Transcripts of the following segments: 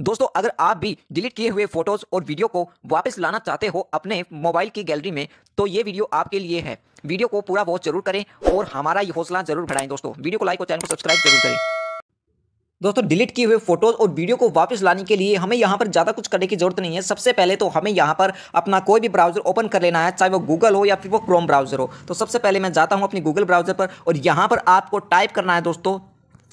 दोस्तों अगर आप भी डिलीट किए हुए फोटोज और वीडियो को वापस लाना चाहते हो अपने मोबाइल की गैलरी में तो ये वीडियो आपके लिए है वीडियो को पूरा वॉच जरूर करें और हमारा ये हौसला जरूर बढ़ाएं दोस्तों वीडियो को लाइक और चैनल को सब्सक्राइब जरूर करें दोस्तों डिलीट किए हुए फोटोज और वीडियो को वापस लाने के लिए हमें यहाँ पर ज़्यादा कुछ करने की जरूरत नहीं है सबसे पहले तो हमें यहाँ पर अपना कोई भी ब्राउजर ओपन कर लेना है चाहे वो गूगल हो या फिर वो क्रोम ब्राउजर हो तो सबसे पहले मैं जाता हूँ अपनी गूगल ब्राउजर पर और यहाँ पर आपको टाइप करना है दोस्तों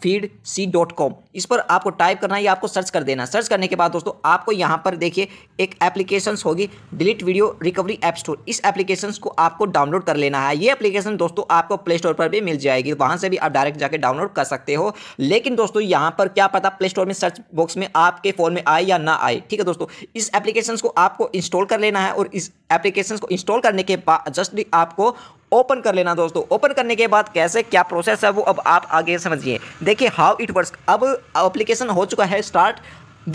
फीड सी डॉट कॉम इस पर आपको टाइप करना है या आपको सर्च कर देना सर्च करने के बाद दोस्तों आपको यहाँ पर देखिए एक एप्लीकेशंस होगी delete video recovery app store इस एप्लीकेशंस को आपको डाउनलोड कर लेना है ये एप्लीकेशन दोस्तों आपको प्ले स्टोर पर भी मिल जाएगी वहाँ से भी आप डायरेक्ट जाकर डाउनलोड कर सकते हो लेकिन दोस्तों यहाँ पर क्या पता प्ले स्टोर में सर्च बॉक्स में आपके फ़ोन में आए या ना आए ठीक है दोस्तों इस एप्लीकेशंस को आपको इंस्टॉल कर लेना है और इस एप्लीकेशन को इंस्टॉल करने के बाद जस्ट आपको ओपन कर लेना दोस्तों ओपन करने के बाद कैसे क्या प्रोसेस है वो अब आप आगे समझिए देखिए हाउ इट वर्क अब अप्लीकेशन हो चुका है start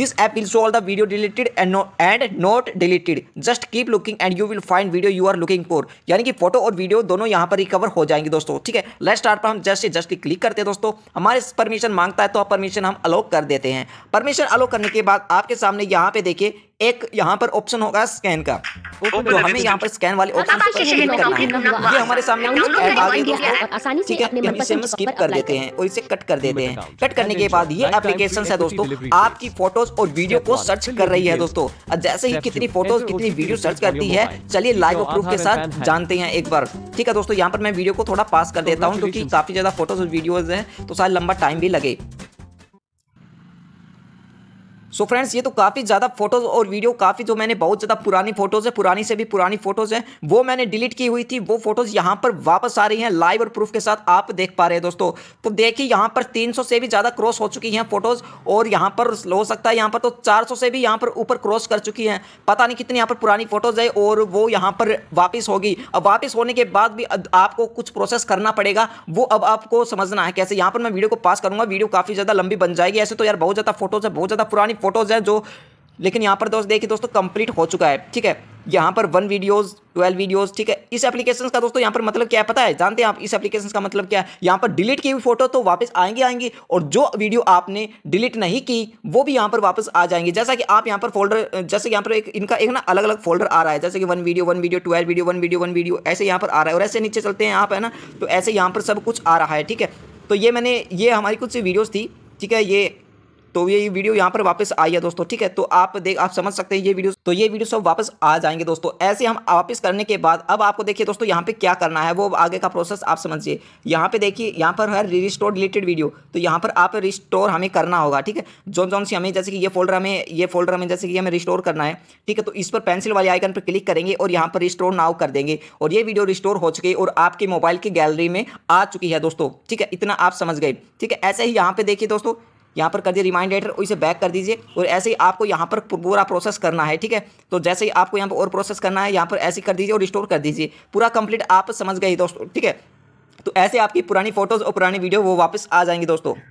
this app will show all the video deleted and not and not deleted just keep looking and you will find video you are looking for यानी कि फोटो और video दोनों यहाँ पर रिकवर हो जाएंगे दोस्तों ठीक है लेट स्टार्ट पर हम जस्ट जस्ट क्लिक करते हैं दोस्तों हमारे परमिशन मांगता है तो आप परमिशन हम अलो कर देते हैं परमिशन अलो करने के बाद आपके सामने यहाँ पे देखिए एक यहाँ पर ऑप्शन होगा स्कैन का तो हमें यहाँ पर स्कैन वाले ऑप्शन पर क्लिक करना है ये हमारे सामने ऐड आ गई दोस्तों ठीक है इसे हम स्किप कर देते हैं और इसे कट कर देते हैं कट करने के बाद ये एप्लीकेशन है दोस्तों आपकी फोटोज और वीडियो को सर्च कर रही है दोस्तों जैसे ही कितनी फोटोज कितनी वीडियो सर्च करती है चलिए लाइव प्रूफ के साथ जानते हैं एक बार ठीक है दोस्तों यहाँ पर मैं वीडियो को थोड़ा पास कर देता हूँ क्योंकि काफी ज्यादा फोटोज और वीडियोज है तो शायद लंबा टाइम भी लगे सो so फ्रेंड्स ये तो काफ़ी ज़्यादा फोटोज़ और वीडियो काफ़ी जो मैंने बहुत ज़्यादा पुरानी फोटोज़ है पुरानी से भी पुरानी फोटोज़ हैं वो मैंने डिलीट की हुई थी वो फोटोज़ यहाँ पर वापस आ रही हैं लाइव और प्रूफ के साथ आप देख पा रहे हैं दोस्तों तो देखिए यहाँ पर 300 से भी ज़्यादा क्रॉस हो चुकी हैं फोटोज़ और यहाँ पर हो सकता है यहाँ पर तो चार से भी यहाँ पर ऊपर क्रॉस कर चुकी हैं पता नहीं कितनी यहाँ पर पुरानी फोटोज़ है और वो यहाँ पर वापस होगी अब वापस होने के बाद भी आपको कुछ प्रोसेस करना पड़ेगा वो अब आपको समझना है कैसे यहाँ पर मैं वीडियो को पास करूँगा वीडियो काफ़ी ज़्यादा लंबी बन जाएगी ऐसे तो यार बहुत ज़्यादा फोटोज़ है बहुत ज़्यादा पुरानी फोटोज़ है जो लेकिन यहाँ पर दोस्त देखिए दोस्तों कंप्लीट हो चुका है ठीक है यहाँ पर वन वीडियोस ट्वेल्व वीडियोस ठीक है इस एप्लीकेशन का दोस्तों यहाँ पर मतलब क्या है पता है जानते हैं आप इस एप्लीकेशन का मतलब क्या है यहाँ पर डिलीट की हुई फोटो तो वापस आएंगी आएंगी और जो वीडियो आपने डिलीट नहीं की वो भी यहाँ पर वापस आ जाएंगे जैसा कि आप यहाँ पर फोल्डर जैसे यहाँ पर एक इनका एक ना अलग अलग फोल्डर आ रहा है जैसे कि one video one video twelve video one video one video ऐसे यहाँ पर आ रहा है और ऐसे नीचे चलते हैं आप है ना तो ऐसे यहाँ पर सब कुछ आ रहा है ठीक है तो ये मैंने ये हमारी कुछ वीडियोज़ थी ठीक है ये तो ये वीडियो यहाँ पर वापस आई है दोस्तों ठीक है तो आप देख आप समझ सकते हैं ये वीडियो तो ये वीडियो सब वापस आ जाएंगे दोस्तों ऐसे हम वापस करने के बाद अब आपको देखिए दोस्तों यहाँ पे क्या करना है वो आगे का प्रोसेस आप समझिए यहाँ पे देखिए यहाँ पर है रिस्टोर रिलेटेड वीडियो तो यहाँ पर आप रिस्टोर हमें करना होगा ठीक है जोन जोन सी हमें जैसे कि ये फोल्डर हमें ये फोल्डर हमें जैसे कि हमें रिस्टोर करना है ठीक है तो इस पर पेंसिल वाले आइकन पर क्लिक करेंगे और यहाँ पर रिस्टोर नाव कर देंगे और ये वीडियो रिस्टोर हो चुकी और आपके मोबाइल की गैलरी में आ चुकी है दोस्तों ठीक है इतना आप समझ गए ठीक है ऐसे ही यहाँ पे देखिए दोस्तों यहाँ पर कर दिया रिमाइंड और इसे बैक कर दीजिए और ऐसे ही आपको यहाँ पर पूरा प्रोसेस करना है ठीक है तो जैसे ही आपको यहाँ पर और प्रोसेस करना है यहाँ पर ऐसे कर दीजिए और रिस्टोर कर दीजिए पूरा कंप्लीट आप समझ गए दोस्तों ठीक है तो ऐसे आपकी पुरानी फोटोज़ और पुरानी वीडियो वो वापस आ जाएंगी दोस्तों